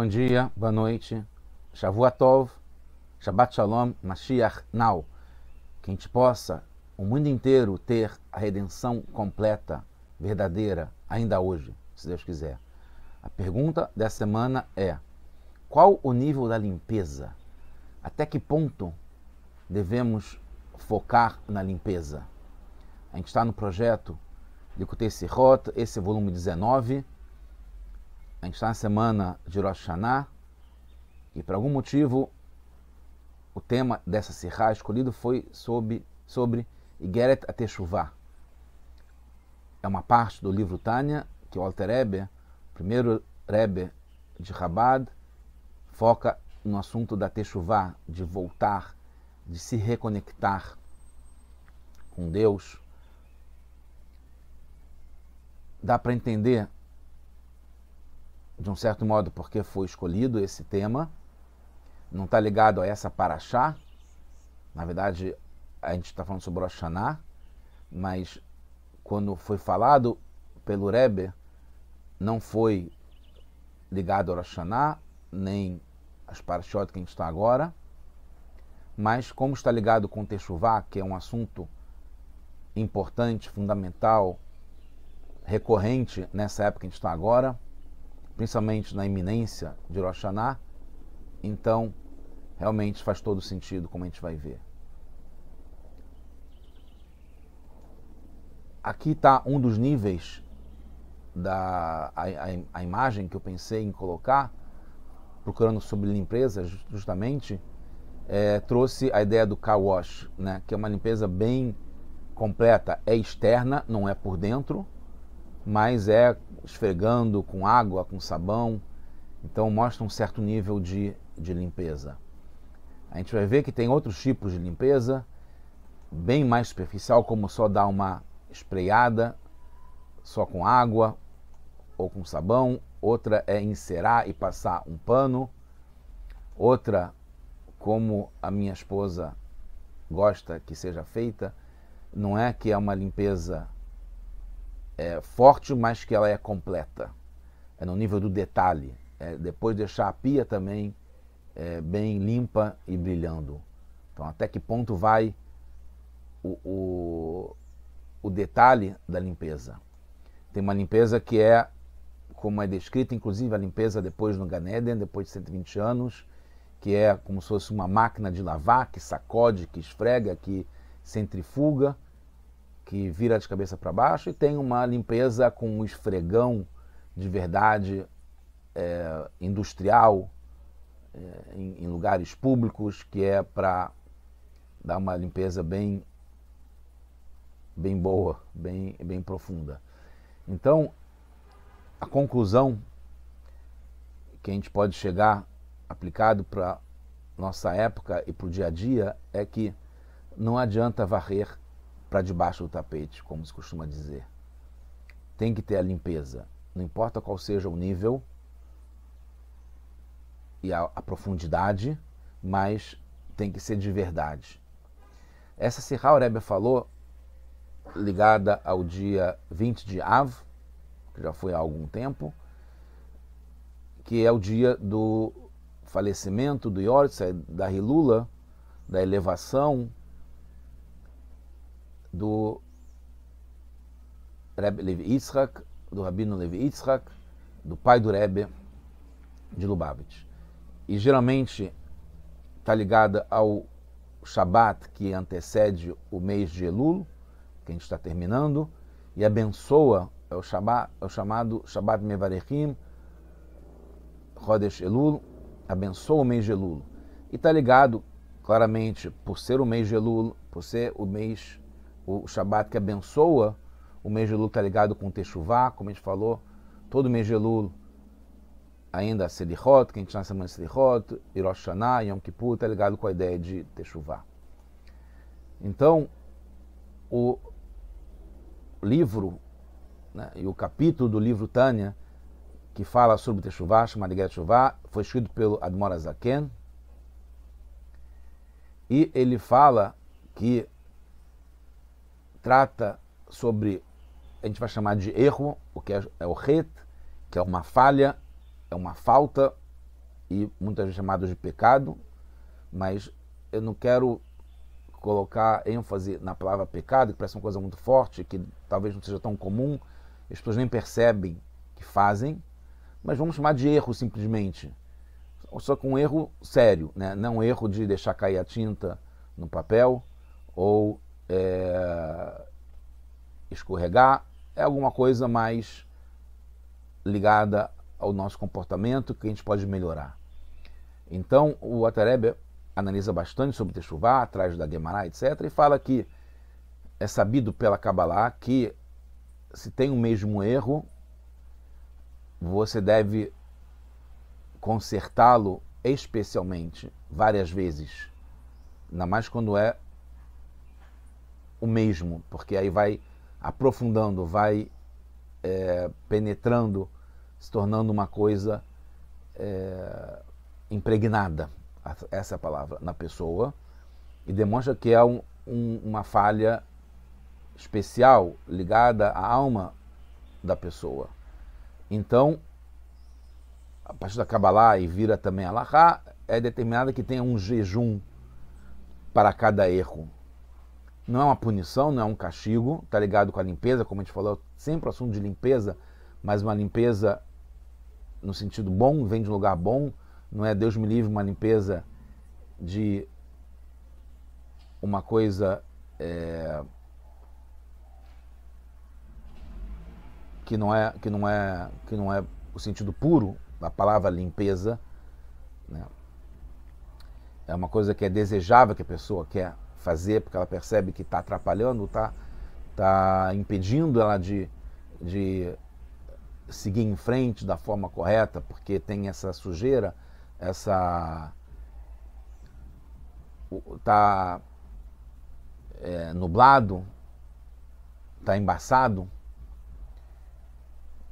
Bom dia, boa noite, Shavuatov, Shabbat Shalom, Mashiach Now. Que a gente possa, o mundo inteiro, ter a redenção completa, verdadeira, ainda hoje, se Deus quiser. A pergunta dessa semana é: qual o nível da limpeza? Até que ponto devemos focar na limpeza? A gente está no projeto Likutei Sirot, esse é volume 19 a gente está na semana de Rosh Hashanah e por algum motivo o tema dessa serra escolhido foi sobre, sobre Igeret Ateshuvah. É uma parte do livro Tânia que o Alter Rebbe, o primeiro Rebbe de Rabad, foca no assunto da Teshuvah, de voltar, de se reconectar com Deus. Dá para entender de um certo modo, porque foi escolhido esse tema, não está ligado a essa paraxá. Na verdade, a gente está falando sobre Oxaná, mas quando foi falado pelo Rebbe, não foi ligado ao Oxaná, nem as paraxotes que a gente está agora, mas como está ligado com Techuvá, que é um assunto importante, fundamental, recorrente nessa época que a gente está agora, principalmente na iminência de Rosh Hashanah, então realmente faz todo sentido, como a gente vai ver. Aqui está um dos níveis da a, a, a, imagem que eu pensei em colocar, procurando sobre limpeza, justamente, é, trouxe a ideia do car wash, né, que é uma limpeza bem completa, é externa, não é por dentro mas é esfregando com água, com sabão, então mostra um certo nível de, de limpeza. A gente vai ver que tem outros tipos de limpeza, bem mais superficial, como só dar uma espreiada, só com água ou com sabão. Outra é encerar e passar um pano. Outra, como a minha esposa gosta que seja feita, não é que é uma limpeza é, forte, mas que ela é completa. É no nível do detalhe. É, depois deixar a pia também é, bem limpa e brilhando. Então, até que ponto vai o, o, o detalhe da limpeza? Tem uma limpeza que é, como é descrita, inclusive a limpeza depois no Ganeden, depois de 120 anos, que é como se fosse uma máquina de lavar que sacode, que esfrega, que centrifuga que vira de cabeça para baixo, e tem uma limpeza com um esfregão de verdade é, industrial é, em, em lugares públicos, que é para dar uma limpeza bem, bem boa, bem, bem profunda. Então, a conclusão que a gente pode chegar aplicado para nossa época e para o dia a dia é que não adianta varrer para debaixo do tapete, como se costuma dizer. Tem que ter a limpeza, não importa qual seja o nível e a, a profundidade, mas tem que ser de verdade. Essa Sihá Rebbe falou ligada ao dia 20 de Av, que já foi há algum tempo, que é o dia do falecimento do Yortzai, da Hilula, da elevação do Rebbe Levi Yitzhak, do Rabino Levi Yitzhak, do pai do Rebbe de Lubavitch. E geralmente está ligada ao Shabat que antecede o mês de Elul, que a gente está terminando, e abençoa, é o, é o chamado Shabat Mevarechim, Rodesh Elul, abençoa o mês de Elul. E está ligado, claramente, por ser o mês de Elul, por ser o mês o Shabat que abençoa, o mês de Elul está ligado com o Techuvá, como a gente falou, todo mês de Elul, ainda Selichot, que a gente chama semana Selichot, Hirosh Hashanah, Yom Kippur, está ligado com a ideia de Techuvá. Então, o livro né, e o capítulo do livro Tânia, que fala sobre Techuvá, chamado Guerra Techuvá, foi escrito pelo Admor Azaken, e ele fala que trata sobre, a gente vai chamar de erro, o que é, é o ret, que é uma falha, é uma falta, e muitas vezes chamado de pecado, mas eu não quero colocar ênfase na palavra pecado, que parece uma coisa muito forte, que talvez não seja tão comum, as pessoas nem percebem que fazem, mas vamos chamar de erro simplesmente. Só com um erro sério, né? não um erro de deixar cair a tinta no papel ou é, escorregar, é alguma coisa mais ligada ao nosso comportamento que a gente pode melhorar. Então, o Atarebe analisa bastante sobre Teshuvah, atrás da Gemara, etc., e fala que é sabido pela Kabbalah que se tem o mesmo erro, você deve consertá-lo especialmente várias vezes, ainda mais quando é o mesmo, porque aí vai aprofundando, vai é, penetrando, se tornando uma coisa é, impregnada, essa é palavra, na pessoa, e demonstra que é um, um, uma falha especial ligada à alma da pessoa. Então, a partir da Kabbalah e vira também a Lahá, é determinada que tenha um jejum para cada erro não é uma punição, não é um castigo, tá ligado com a limpeza, como a gente falou, é sempre o assunto de limpeza, mas uma limpeza no sentido bom, vem de um lugar bom, não é Deus me livre uma limpeza de uma coisa é, que não é que não é que não é o sentido puro da palavra limpeza, né? É uma coisa que é desejável que a pessoa quer fazer, porque ela percebe que está atrapalhando, está tá impedindo ela de, de seguir em frente da forma correta, porque tem essa sujeira, essa. está é, nublado, está embaçado,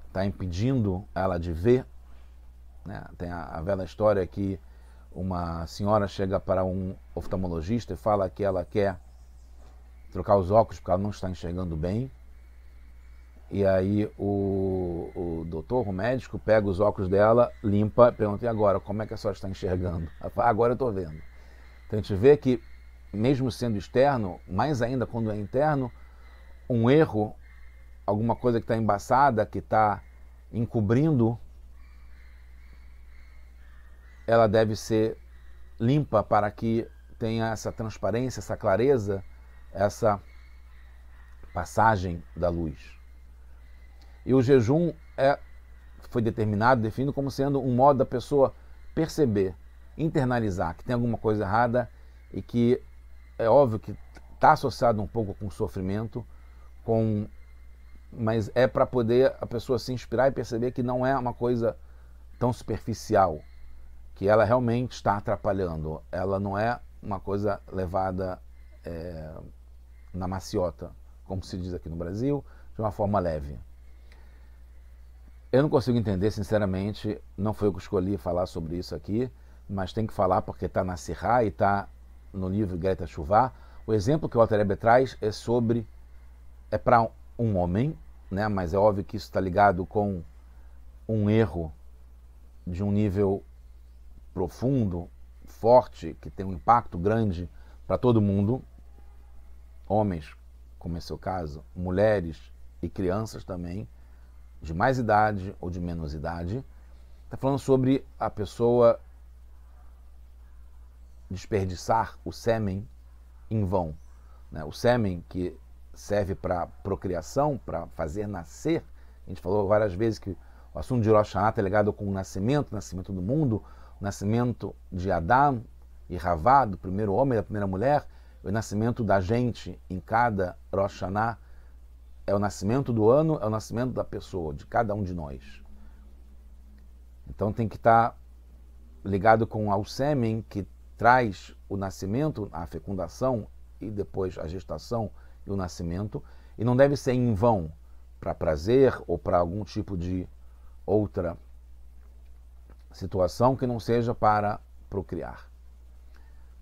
está impedindo ela de ver. Né? Tem a, a velha história que uma senhora chega para um oftalmologista e fala que ela quer trocar os óculos porque ela não está enxergando bem. E aí o, o doutor, o médico, pega os óculos dela, limpa, pergunta, e agora, como é que a senhora está enxergando? fala, ah, agora eu estou vendo. Então a gente vê que, mesmo sendo externo, mais ainda quando é interno, um erro, alguma coisa que está embaçada, que está encobrindo ela deve ser limpa para que tenha essa transparência, essa clareza, essa passagem da luz. E o jejum é, foi determinado, definido como sendo um modo da pessoa perceber, internalizar que tem alguma coisa errada e que é óbvio que está associado um pouco com sofrimento, com mas é para poder a pessoa se inspirar e perceber que não é uma coisa tão superficial, que ela realmente está atrapalhando. Ela não é uma coisa levada é, na maciota, como se diz aqui no Brasil, de uma forma leve. Eu não consigo entender, sinceramente, não foi eu que escolhi falar sobre isso aqui, mas tem que falar porque está na Sirra e está no livro Greta Chuvá. O exemplo que o Altarebe traz é sobre. é para um homem, né? mas é óbvio que isso está ligado com um erro de um nível profundo, forte, que tem um impacto grande para todo mundo, homens, como é seu caso, mulheres e crianças também, de mais idade ou de menos idade, está falando sobre a pessoa desperdiçar o sêmen em vão. Né? O sêmen que serve para procriação, para fazer nascer. A gente falou várias vezes que o assunto de Rosh Hashanah é ligado com o nascimento, o nascimento do mundo, o nascimento de Adão e Ravá, do primeiro homem, da primeira mulher, é o nascimento da gente em cada Rosh Hashanah, é o nascimento do ano, é o nascimento da pessoa, de cada um de nós. Então tem que estar tá ligado com ao sêmen que traz o nascimento, a fecundação e depois a gestação e o nascimento, e não deve ser em vão para prazer ou para algum tipo de outra situação que não seja para procriar.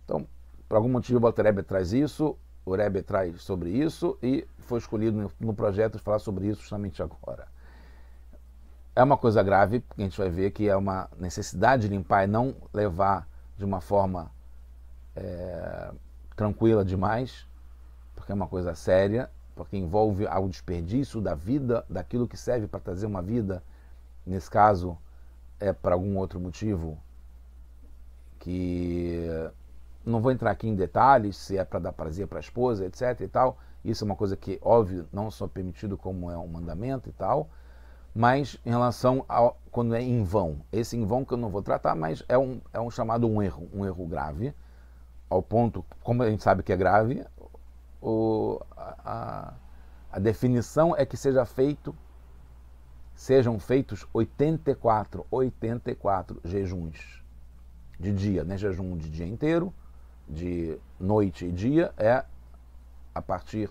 Então, por algum motivo, o Alterebe traz isso, o Rebbe traz sobre isso e foi escolhido no projeto falar sobre isso justamente agora. É uma coisa grave, porque a gente vai ver que é uma necessidade limpar e não levar de uma forma é, tranquila demais, porque é uma coisa séria, porque envolve o desperdício da vida, daquilo que serve para trazer uma vida, nesse caso, é por algum outro motivo que não vou entrar aqui em detalhes se é para dar prazer para a esposa, etc e tal. Isso é uma coisa que óbvio não só permitido como é um mandamento e tal, mas em relação ao quando é em vão, esse em vão que eu não vou tratar, mas é um é um chamado um erro, um erro grave, ao ponto como a gente sabe que é grave, o, a, a definição é que seja feito sejam feitos 84, 84 jejuns de dia, né? Jejum de dia inteiro, de noite e dia é a partir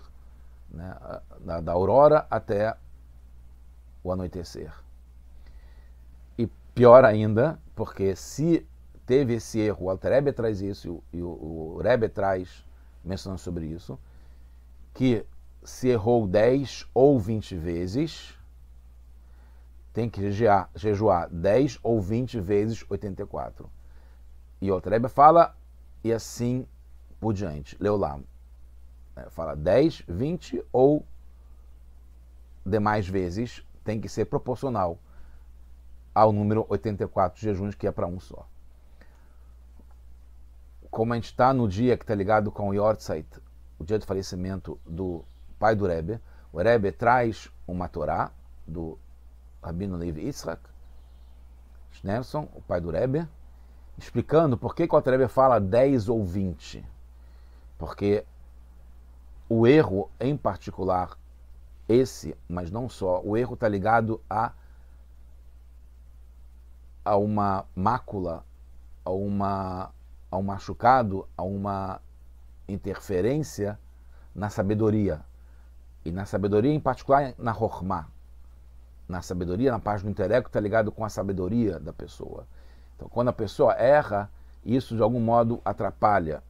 né, da, da aurora até o anoitecer. E pior ainda, porque se teve esse erro, o Alter traz isso e o, o Rebbe traz mencionando sobre isso, que se errou 10 ou 20 vezes, tem que jejuar, jejuar 10 ou 20 vezes 84. E o Altareba fala, e assim por diante. Leu lá. Né, fala 10, 20 ou demais vezes, tem que ser proporcional ao número 84 jejuns, que é para um só. Como a gente está no dia que está ligado com o Yortzeit, o dia do falecimento do pai do Rebbe, o Rebbe traz uma Torá do Rabino Levi Yitzhak Schneerson, o pai do Rebbe, explicando por que, que o Rebbe fala 10 ou 20. Porque o erro, em particular, esse, mas não só, o erro está ligado a, a uma mácula, a, uma, a um machucado, a uma interferência na sabedoria. E na sabedoria, em particular, na Hormá, na sabedoria, na página do intelecto, está ligado com a sabedoria da pessoa. Então, quando a pessoa erra, isso de algum modo atrapalha,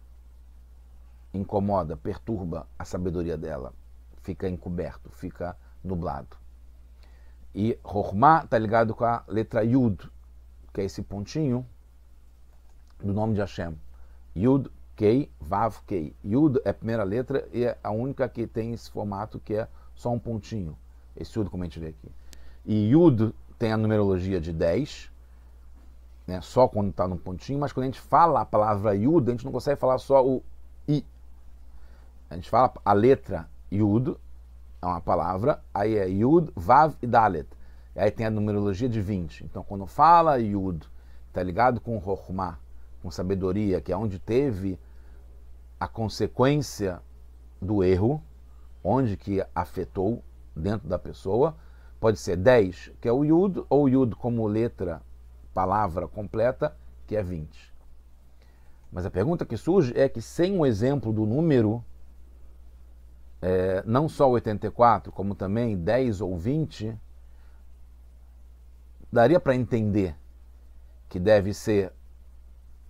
incomoda, perturba a sabedoria dela. Fica encoberto, fica nublado. E Rohma está ligado com a letra Yud, que é esse pontinho do nome de Hashem. Yud, Kei, Vav, Kei. Yud é a primeira letra e é a única que tem esse formato que é só um pontinho. Esse Yud, como a gente vê aqui. E Yud tem a numerologia de 10, né? só quando está num pontinho, mas quando a gente fala a palavra Yud, a gente não consegue falar só o I. A gente fala a letra Yud, é uma palavra, aí é Yud, Vav e Dalet. E aí tem a numerologia de 20. Então quando fala Yud, está ligado com Rohma, com sabedoria, que é onde teve a consequência do erro, onde que afetou dentro da pessoa, Pode ser 10, que é o Yud, ou Yud como letra, palavra completa, que é 20. Mas a pergunta que surge é que sem o exemplo do número, é, não só 84, como também 10 ou 20, daria para entender que deve ser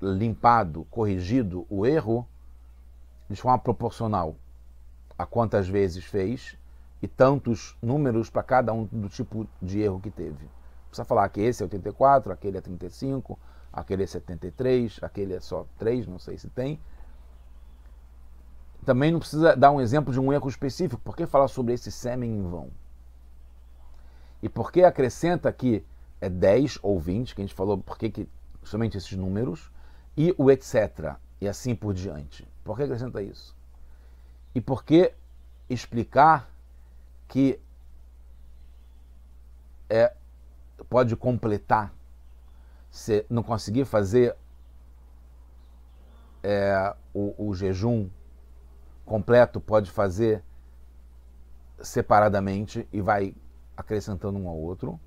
limpado, corrigido o erro de forma proporcional a quantas vezes fez e tantos números para cada um do tipo de erro que teve. Precisa falar que esse é 84, aquele é 35, aquele é 73, aquele é só 3, não sei se tem. Também não precisa dar um exemplo de um erro específico, por que falar sobre esse sêmen em vão. E por que acrescenta que é 10 ou 20, que a gente falou porque que somente esses números, e o etc. E assim por diante. Por que acrescenta isso? E por que explicar que é, pode completar, se não conseguir fazer é, o, o jejum completo, pode fazer separadamente e vai acrescentando um ao outro.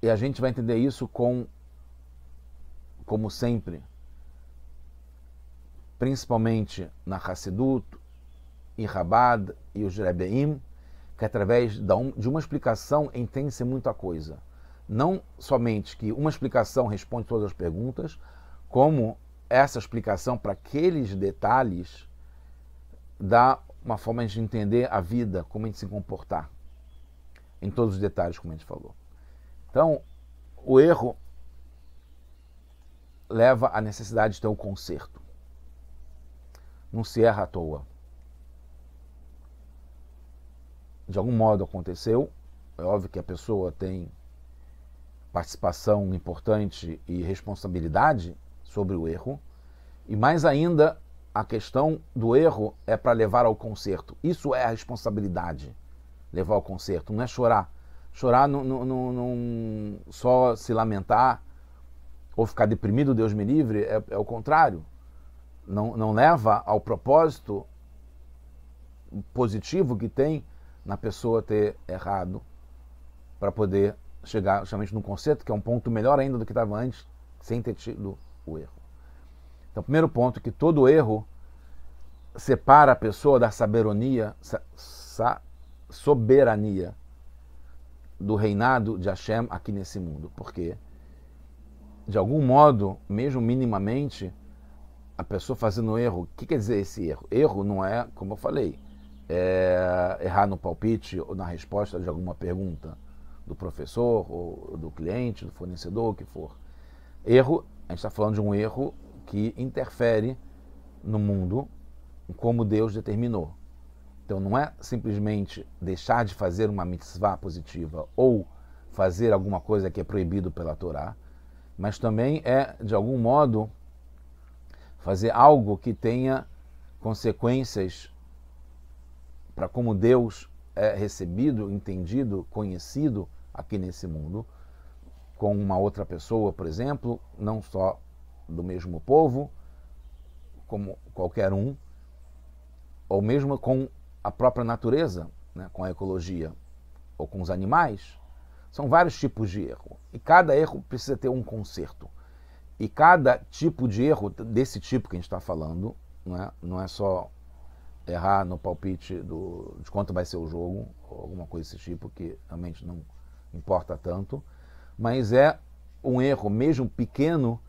E a gente vai entender isso com, como sempre, principalmente na Hassidut, e Rabad e os Rebbeim, que através de uma explicação entende-se muita coisa. Não somente que uma explicação responde todas as perguntas, como essa explicação para aqueles detalhes dá uma forma de entender a vida, como a gente se comportar, em todos os detalhes, como a gente falou. Então, o erro leva à necessidade de ter o um conserto. Não se erra à toa. de algum modo aconteceu. É óbvio que a pessoa tem participação importante e responsabilidade sobre o erro. E mais ainda, a questão do erro é para levar ao conserto. Isso é a responsabilidade, levar ao conserto, não é chorar. Chorar não, não, não, só se lamentar ou ficar deprimido, Deus me livre, é, é o contrário. Não, não leva ao propósito positivo que tem na pessoa ter errado para poder chegar justamente no conceito, que é um ponto melhor ainda do que estava antes, sem ter tido o erro. Então, primeiro ponto é que todo erro separa a pessoa da saberonia, sa, soberania do reinado de Hashem aqui nesse mundo, porque de algum modo, mesmo minimamente, a pessoa fazendo erro, o que quer dizer esse erro? Erro não é, como eu falei, é, errar no palpite ou na resposta de alguma pergunta do professor ou do cliente, do fornecedor, o que for. Erro, a gente está falando de um erro que interfere no mundo como Deus determinou. Então não é simplesmente deixar de fazer uma mitzvah positiva ou fazer alguma coisa que é proibido pela Torá, mas também é, de algum modo, fazer algo que tenha consequências para como Deus é recebido, entendido, conhecido aqui nesse mundo, com uma outra pessoa, por exemplo, não só do mesmo povo, como qualquer um, ou mesmo com a própria natureza, né, com a ecologia, ou com os animais. São vários tipos de erro. E cada erro precisa ter um conserto. E cada tipo de erro, desse tipo que a gente está falando, não é, não é só errar no palpite do, de quanto vai ser o jogo, alguma coisa desse tipo, que realmente não importa tanto, mas é um erro, mesmo pequeno,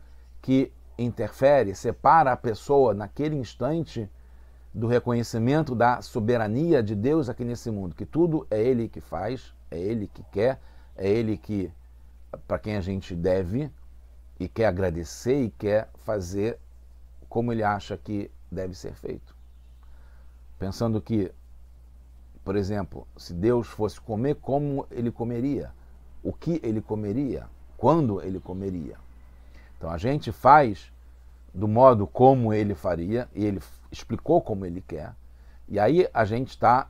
que interfere, separa a pessoa naquele instante do reconhecimento da soberania de Deus aqui nesse mundo, que tudo é Ele que faz, é Ele que quer, é Ele que para quem a gente deve e quer agradecer e quer fazer como Ele acha que deve ser feito pensando que, por exemplo, se Deus fosse comer, como ele comeria? O que ele comeria? Quando ele comeria? Então a gente faz do modo como ele faria, e ele explicou como ele quer, e aí a gente está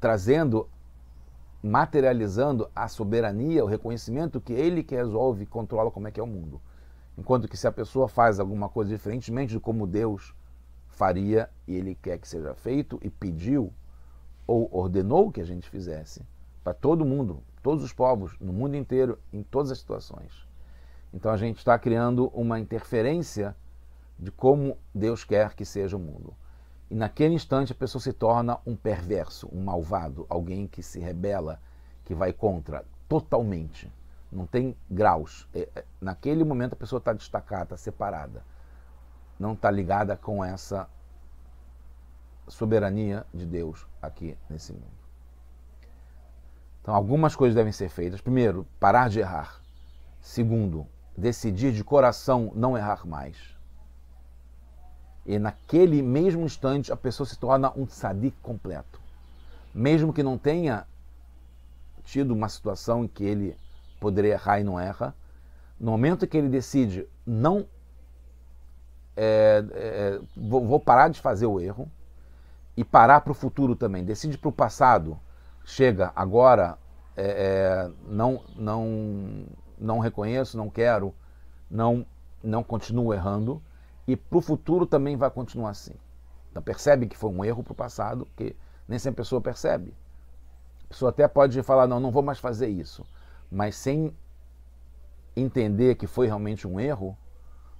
trazendo, materializando a soberania, o reconhecimento que ele que resolve e controla como é que é o mundo. Enquanto que se a pessoa faz alguma coisa diferentemente de como Deus faria e ele quer que seja feito e pediu ou ordenou que a gente fizesse para todo mundo, todos os povos, no mundo inteiro, em todas as situações. Então a gente está criando uma interferência de como Deus quer que seja o mundo. E naquele instante a pessoa se torna um perverso, um malvado, alguém que se rebela, que vai contra totalmente. Não tem graus. É, é, naquele momento a pessoa está destacada, está separada não está ligada com essa soberania de Deus aqui nesse mundo. Então, algumas coisas devem ser feitas. Primeiro, parar de errar. Segundo, decidir de coração não errar mais. E naquele mesmo instante, a pessoa se torna um tzadik completo. Mesmo que não tenha tido uma situação em que ele poderia errar e não erra, no momento que ele decide não é, é, vou, vou parar de fazer o erro e parar para o futuro também. Decide para o passado, chega agora, é, é, não, não, não reconheço, não quero, não, não continuo errando e para o futuro também vai continuar assim. Então percebe que foi um erro para o passado, que nem sempre a pessoa percebe. A pessoa até pode falar, não, não vou mais fazer isso. Mas sem entender que foi realmente um erro,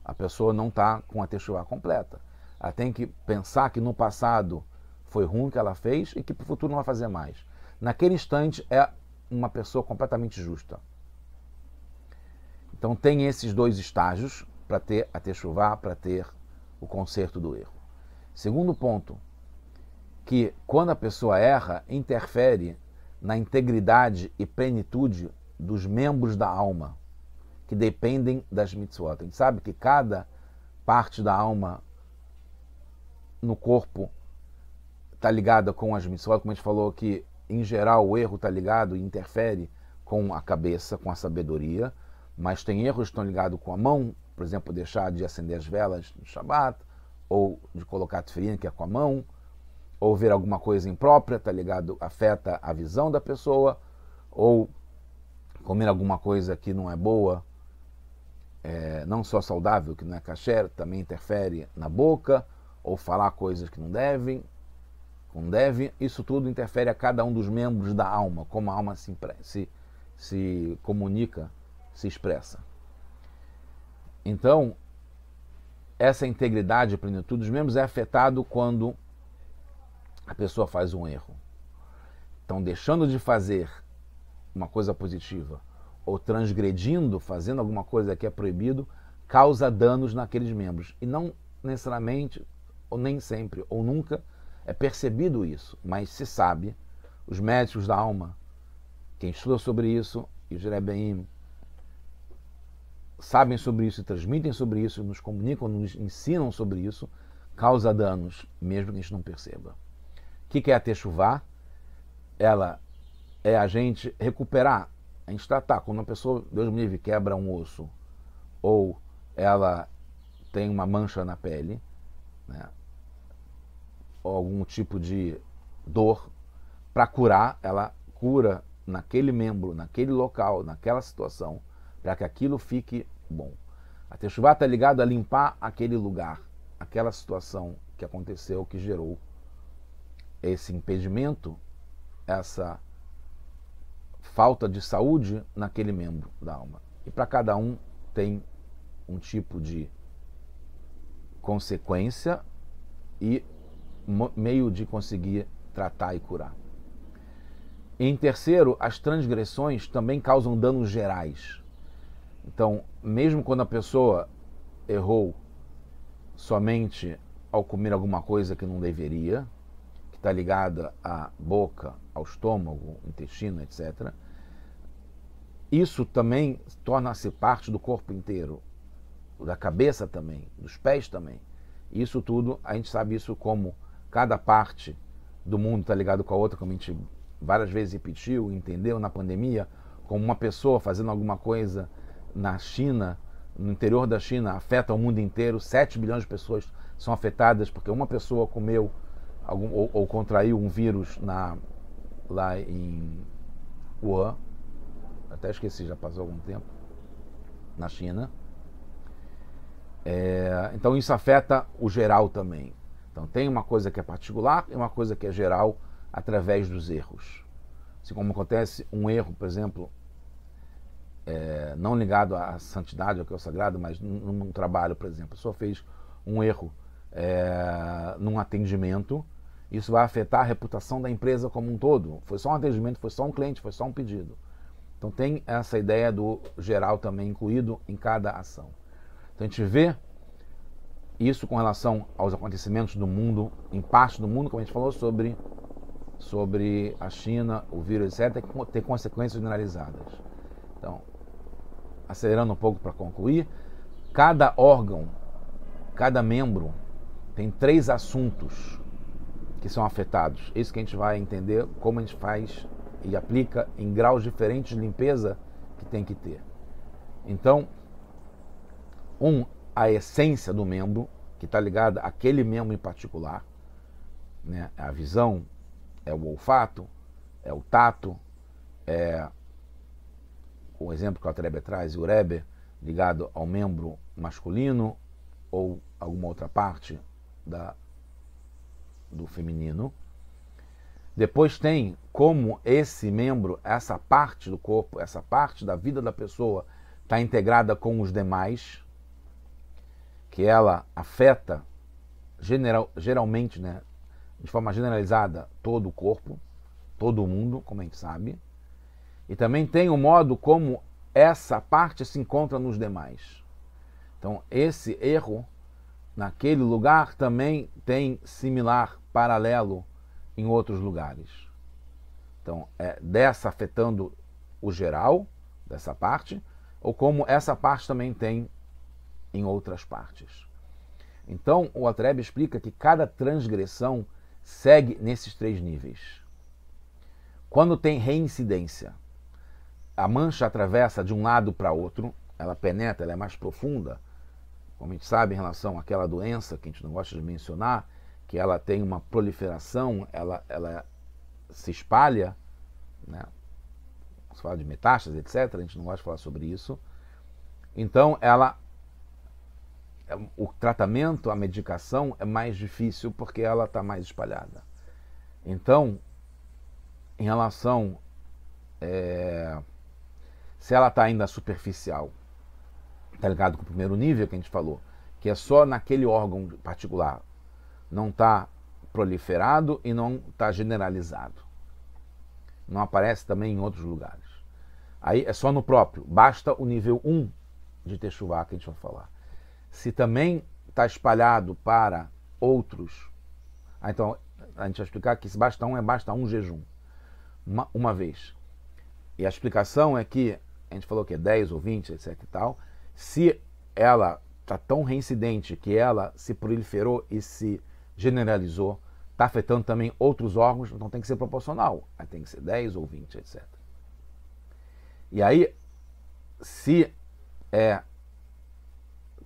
a pessoa não está com a Teshuvah completa. Ela tem que pensar que no passado foi ruim que ela fez e que para o futuro não vai fazer mais. Naquele instante é uma pessoa completamente justa. Então tem esses dois estágios para ter a Teshuvah, para ter o conserto do erro. Segundo ponto, que quando a pessoa erra, interfere na integridade e plenitude dos membros da alma que dependem das mitzvot. A gente sabe que cada parte da alma no corpo está ligada com as mitzvot, como a gente falou que, em geral, o erro está ligado e interfere com a cabeça, com a sabedoria, mas tem erros que estão ligados com a mão, por exemplo, deixar de acender as velas no Shabat, ou de colocar tefilim, que é com a mão, ou ver alguma coisa imprópria, está ligado, afeta a visão da pessoa, ou comer alguma coisa que não é boa, é, não só saudável, que não é kasher, também interfere na boca, ou falar coisas que não devem, não devem, isso tudo interfere a cada um dos membros da alma, como a alma se, se, se comunica, se expressa. Então, essa integridade e plenitude dos membros é afetado quando a pessoa faz um erro. Então, deixando de fazer uma coisa positiva ou transgredindo, fazendo alguma coisa que é proibido, causa danos naqueles membros. E não necessariamente, ou nem sempre, ou nunca é percebido isso, mas se sabe, os médicos da alma, quem estuda sobre isso, e o Jerebeim, sabem sobre isso, transmitem sobre isso, nos comunicam, nos ensinam sobre isso, causa danos, mesmo que a gente não perceba. O que é a Techuvá? Ela é a gente recuperar a gente tratar. Tá, tá, quando uma pessoa, Deus me livre, quebra um osso ou ela tem uma mancha na pele, né? ou algum tipo de dor, para curar, ela cura naquele membro, naquele local, naquela situação, para que aquilo fique bom. A Teshuvah está ligada a limpar aquele lugar, aquela situação que aconteceu, que gerou esse impedimento, essa falta de saúde naquele membro da alma. E para cada um tem um tipo de consequência e meio de conseguir tratar e curar. Em terceiro, as transgressões também causam danos gerais. Então, mesmo quando a pessoa errou somente ao comer alguma coisa que não deveria, que está ligada à boca, ao estômago, intestino, etc., isso também torna-se parte do corpo inteiro, da cabeça também, dos pés também. Isso tudo, a gente sabe isso como cada parte do mundo está ligado com a outra, como a gente várias vezes repetiu, entendeu na pandemia, como uma pessoa fazendo alguma coisa na China, no interior da China, afeta o mundo inteiro, 7 bilhões de pessoas são afetadas porque uma pessoa comeu algum, ou, ou contraiu um vírus na, lá em Wuhan, até esqueci, já passou algum tempo, na China. É, então isso afeta o geral também. Então tem uma coisa que é particular e uma coisa que é geral através dos erros. Se assim como acontece um erro, por exemplo, é, não ligado à santidade, ao que é o sagrado, mas num, num trabalho, por exemplo, a pessoa fez um erro é, num atendimento, isso vai afetar a reputação da empresa como um todo. Foi só um atendimento, foi só um cliente, foi só um pedido. Então tem essa ideia do geral também incluído em cada ação. Então a gente vê isso com relação aos acontecimentos do mundo, impactos do mundo, como a gente falou sobre, sobre a China, o vírus, etc., ter consequências generalizadas. Então, acelerando um pouco para concluir, cada órgão, cada membro tem três assuntos que são afetados. É isso que a gente vai entender como a gente faz e aplica em graus diferentes de limpeza que tem que ter. Então, um, a essência do membro, que está ligada àquele membro em particular, né? É a visão, é o olfato, é o tato, é o exemplo que o Atrebe traz, o Rebbe, ligado ao membro masculino ou alguma outra parte da do feminino. Depois tem como esse membro, essa parte do corpo, essa parte da vida da pessoa está integrada com os demais, que ela afeta general, geralmente, né, de forma generalizada, todo o corpo, todo o mundo, como a gente sabe. E também tem o modo como essa parte se encontra nos demais. Então, esse erro Naquele lugar também tem similar, paralelo em outros lugares. Então, é dessa afetando o geral, dessa parte, ou como essa parte também tem em outras partes. Então, o Atreb explica que cada transgressão segue nesses três níveis. Quando tem reincidência, a mancha atravessa de um lado para outro, ela penetra, ela é mais profunda, como a gente sabe, em relação àquela doença que a gente não gosta de mencionar, que ela tem uma proliferação, ela, ela se espalha, né? se fala de metástases etc., a gente não gosta de falar sobre isso. Então, ela é o tratamento, a medicação é mais difícil porque ela está mais espalhada. Então, em relação é, se ela está ainda superficial tá ligado com o primeiro nível que a gente falou, que é só naquele órgão particular, não está proliferado e não está generalizado. Não aparece também em outros lugares. Aí é só no próprio, basta o nível 1 de Techuvá que a gente vai falar. Se também está espalhado para outros, ah, então a gente vai explicar que se basta um é basta um jejum, uma, uma vez. E a explicação é que, a gente falou que é 10 ou 20, etc e tal, se ela está tão reincidente que ela se proliferou e se generalizou, está afetando também outros órgãos, então tem que ser proporcional. Aí tem que ser 10 ou 20, etc. E aí, se é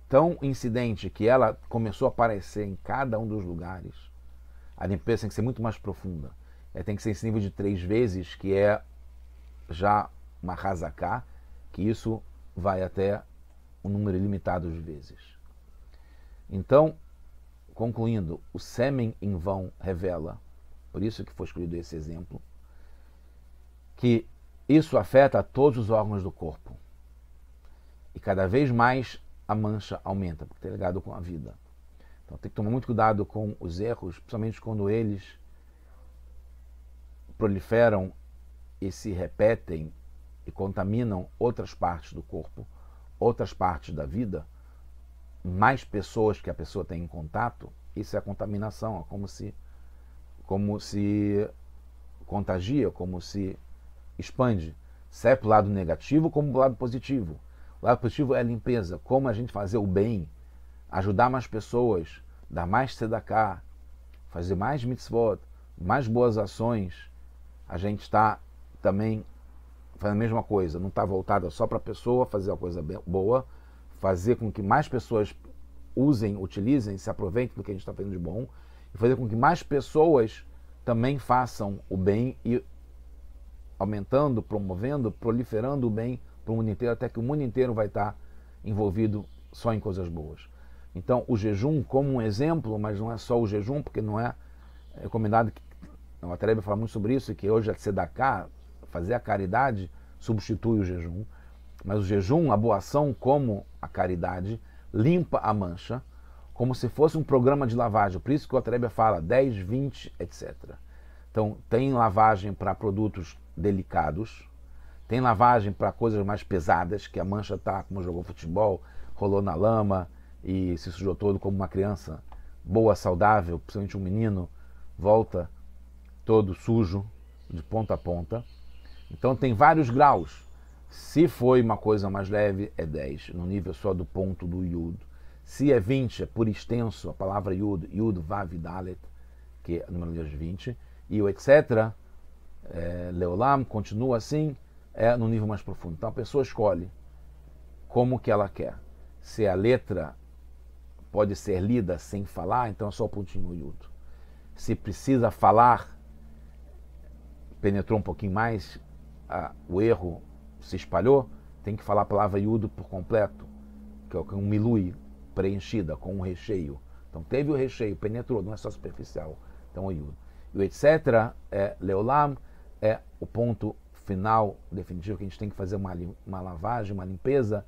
tão incidente que ela começou a aparecer em cada um dos lugares, a limpeza tem que ser muito mais profunda. É, tem que ser esse nível de três vezes, que é já uma razaká, que isso vai até um número ilimitado de vezes. Então, concluindo, o sêmen em vão revela, por isso que foi escolhido esse exemplo, que isso afeta todos os órgãos do corpo. E cada vez mais a mancha aumenta, porque tem ligado com a vida. Então tem que tomar muito cuidado com os erros, principalmente quando eles proliferam e se repetem e contaminam outras partes do corpo, outras partes da vida, mais pessoas que a pessoa tem em contato, isso é a contaminação, é como se como se contagia, como se expande, serve é para o lado negativo como para o lado positivo. O lado positivo é a limpeza, como a gente fazer o bem, ajudar mais pessoas, dar mais sedacá, fazer mais mitzvot, mais boas ações. A gente está também faz a mesma coisa, não está voltada só para a pessoa fazer a coisa boa, fazer com que mais pessoas usem, utilizem, se aproveitem do que a gente está fazendo de bom, e fazer com que mais pessoas também façam o bem e aumentando, promovendo, proliferando o bem para o mundo inteiro, até que o mundo inteiro vai estar tá envolvido só em coisas boas. Então, o jejum como um exemplo, mas não é só o jejum, porque não é, é recomendado que a Terebe fala muito sobre isso, que hoje a Sedaká, Fazer a caridade substitui o jejum, mas o jejum, a boa ação como a caridade, limpa a mancha, como se fosse um programa de lavagem. Por isso que o Atrebia fala 10, 20, etc. Então, tem lavagem para produtos delicados, tem lavagem para coisas mais pesadas, que a mancha está como jogou futebol, rolou na lama e se sujou todo como uma criança boa, saudável, principalmente um menino, volta todo sujo, de ponta a ponta. Então tem vários graus. Se foi uma coisa mais leve, é 10, no nível só do ponto do iudo. Se é 20, é por extenso, a palavra iudo, iudo Vav Dalet, que é a número de 20, e o etc., é, Leolam, continua assim, é no nível mais profundo. Então a pessoa escolhe como que ela quer. Se a letra pode ser lida sem falar, então é só o pontinho iudo. Se precisa falar, penetrou um pouquinho mais, a, o erro se espalhou, tem que falar a palavra iudo por completo, que é um milui preenchida com um recheio. Então teve o recheio, penetrou, não é só superficial. Então o iudo. E o etc. é leolam, é o ponto final definitivo que a gente tem que fazer uma, uma lavagem, uma limpeza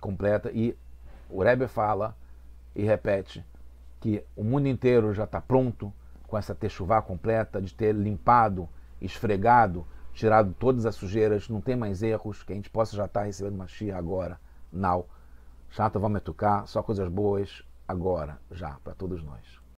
completa. E o Rebbe fala e repete que o mundo inteiro já está pronto com essa techuvá completa, de ter limpado, esfregado, tirado todas as sujeiras, não tem mais erros, que a gente possa já estar tá recebendo uma agora, now. Chata, vamos educar, só coisas boas agora, já, para todos nós.